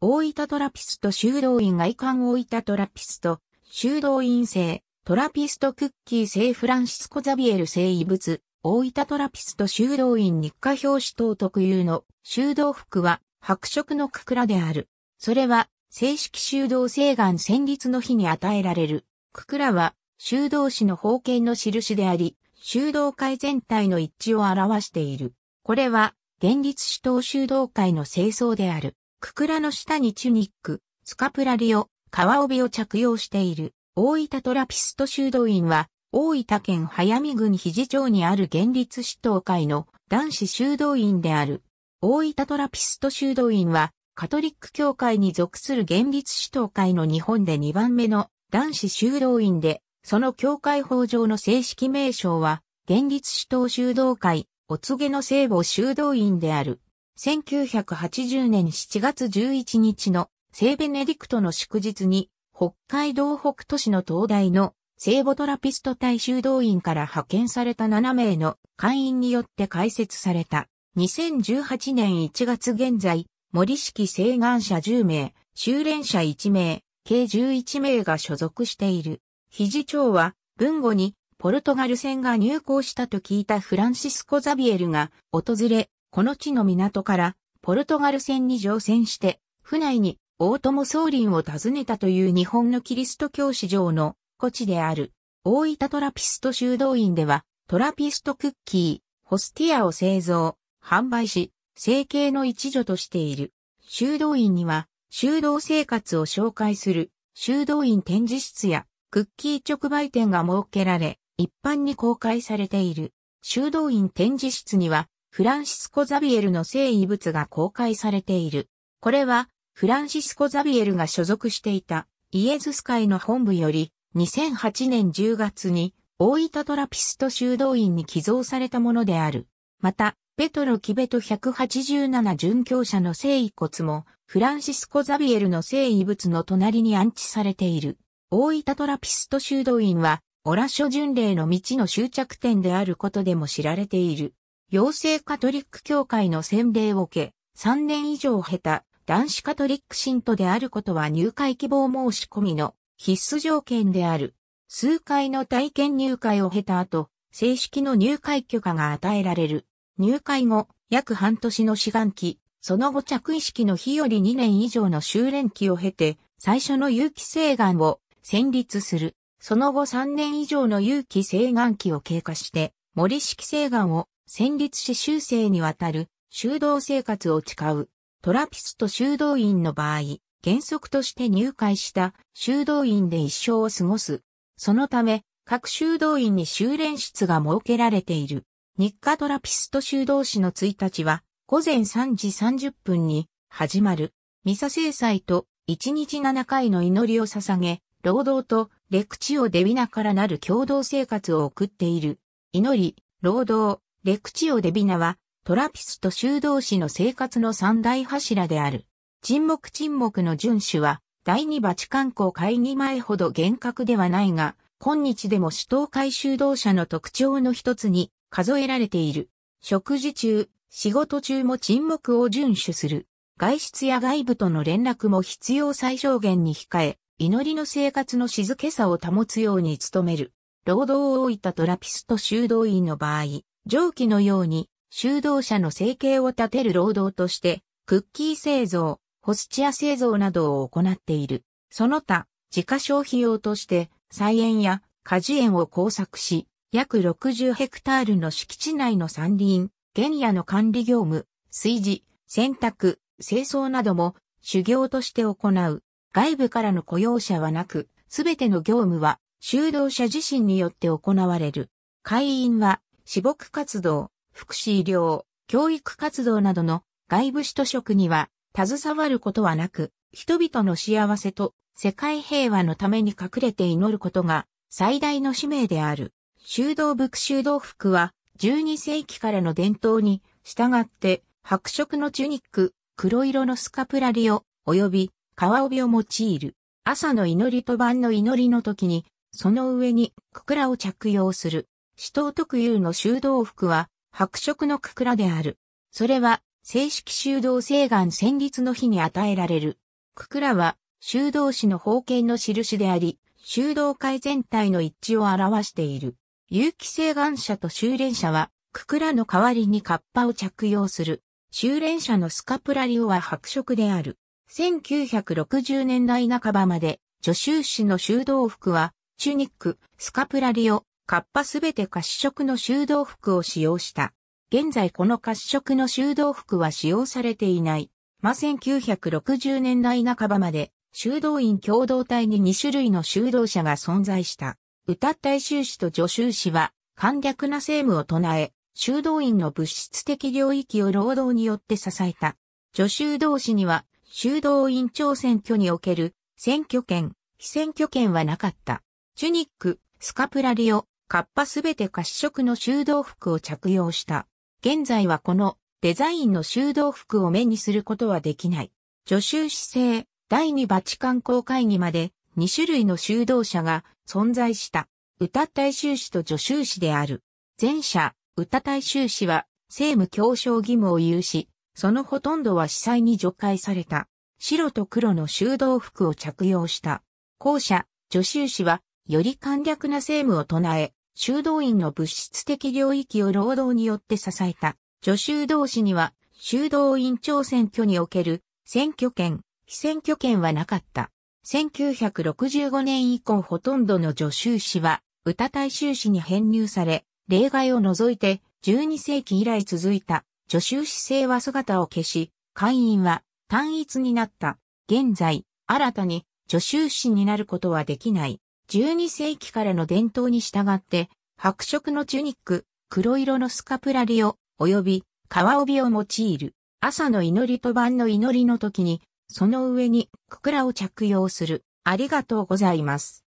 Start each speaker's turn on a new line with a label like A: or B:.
A: 大分トラピスト修道院外観大分トラピスト、修道院制、トラピストクッキー製フランシスコザビエル製遺物、大分トラピスト修道院日課表紙等特有の修道服は白色のくくらである。それは正式修道聖願戦律の日に与えられる。くくらは修道士の封建の印であり、修道会全体の一致を表している。これは、現立主党修道会の清掃である。ククラの下にチュニック、スカプラリオ、川帯を着用している、大分トラピスト修道院は、大分県早見郡肘町にある現立指導会の男子修道院である。大分トラピスト修道院は、カトリック教会に属する現立指導会の日本で2番目の男子修道院で、その教会法上の正式名称は、現立指導修道会、お告げの聖母修道院である。1980年7月11日の聖ベネディクトの祝日に、北海道北都市の東大の聖母トラピスト大修道院から派遣された7名の会員によって開設された。2018年1月現在、森式聖願者10名、修練者1名、計11名が所属している。肘長は、文後に、ポルトガル船が入港したと聞いたフランシスコ・ザビエルが訪れ、この地の港からポルトガル船に乗船して、船内に大友宗林を訪ねたという日本のキリスト教史上の古地である大分トラピスト修道院ではトラピストクッキー、ホスティアを製造、販売し、成形の一助としている。修道院には修道生活を紹介する修道院展示室やクッキー直売店が設けられ、一般に公開されている。修道院展示室にはフランシスコ・ザビエルの聖遺物が公開されている。これは、フランシスコ・ザビエルが所属していたイエズス会の本部より、2008年10月に大分トラピスト修道院に寄贈されたものである。また、ペトロ・キベト187殉教者の聖遺骨も、フランシスコ・ザビエルの聖遺物の隣に安置されている。大分トラピスト修道院は、オラショ巡礼の道の終着点であることでも知られている。陽性カトリック教会の洗礼を受け、3年以上経た男子カトリック信徒であることは入会希望申し込みの必須条件である。数回の体験入会を経た後、正式の入会許可が与えられる。入会後、約半年の志願期、その後着意式の日より2年以上の修練期を経て、最初の有機生願を戦立する。その後3年以上の有機生願期を経過して、森式生願を戦慄し修正にわたる修道生活を誓うトラピスト修道院の場合、原則として入会した修道院で一生を過ごす。そのため、各修道院に修練室が設けられている。日課トラピスト修道士の1日は、午前3時30分に始まる。ミサ制裁と1日7回の祈りを捧げ、労働とレクチオデビナからなる共同生活を送っている。祈り、労働、レクチオ・デビナは、トラピスト修道士の生活の三大柱である。沈黙沈黙の遵守は、第二バチカン公会議前ほど厳格ではないが、今日でも首都会修道者の特徴の一つに数えられている。食事中、仕事中も沈黙を遵守する。外出や外部との連絡も必要最小限に控え、祈りの生活の静けさを保つように努める。労働を置いたトラピスト修道院の場合、上記のように、修道者の生計を立てる労働として、クッキー製造、ホスチア製造などを行っている。その他、自家消費用として、菜園や果樹園を工作し、約60ヘクタールの敷地内の山林、原野の管理業務、炊事、洗濯、清掃なども修行として行う。外部からの雇用者はなく、すべての業務は修道者自身によって行われる。会員は私牧活動、福祉医療、教育活動などの外部使途職には携わることはなく、人々の幸せと世界平和のために隠れて祈ることが最大の使命である。修道仏修道服は12世紀からの伝統に従って白色のチュニック、黒色のスカプラリオ、及び川帯を用いる。朝の祈りと晩の祈りの時に、その上にククラを着用する。死闘特有の修道服は白色のくくらである。それは正式修道請願戦律の日に与えられる。くくらは修道士の封建の印であり、修道会全体の一致を表している。有機請願者と修練者は、くくらの代わりにカッパを着用する。修練者のスカプラリオは白色である。1960年代半ばまで、女修士の修道服は、チュニック、スカプラリオ、カッパすべて褐色の修道服を使用した。現在この褐色の修道服は使用されていない。ま、1960年代半ばまで、修道院共同体に2種類の修道者が存在した。歌った修士と助修士は、簡略な政務を唱え、修道院の物質的領域を労働によって支えた。助修道士には、修道院長選挙における選挙権、非選挙権はなかった。チュニック、スカプラリオ、カッパすべて褐色の修道服を着用した。現在はこのデザインの修道服を目にすることはできない。助手姿勢、第二バチカン公会議まで2種類の修道者が存在した。歌大衆士と助手士である。前者、歌大衆士は政務協商義務を有し、そのほとんどは司祭に除外された。白と黒の修道服を着用した。後者、助手士は、より簡略な政務を唱え、修道院の物質的領域を労働によって支えた。助修道士には、修道院長選挙における選挙権、非選挙権はなかった。1965年以降ほとんどの助修士は、歌大衆士に編入され、例外を除いて、12世紀以来続いた、助修士制は姿を消し、会員は単一になった。現在、新たに助修士になることはできない。12世紀からの伝統に従って、白色のチュニック、黒色のスカプラリオ、及び、川帯を用いる。朝の祈りと晩の祈りの時に、その上に、くくらを着用する。ありがとうございます。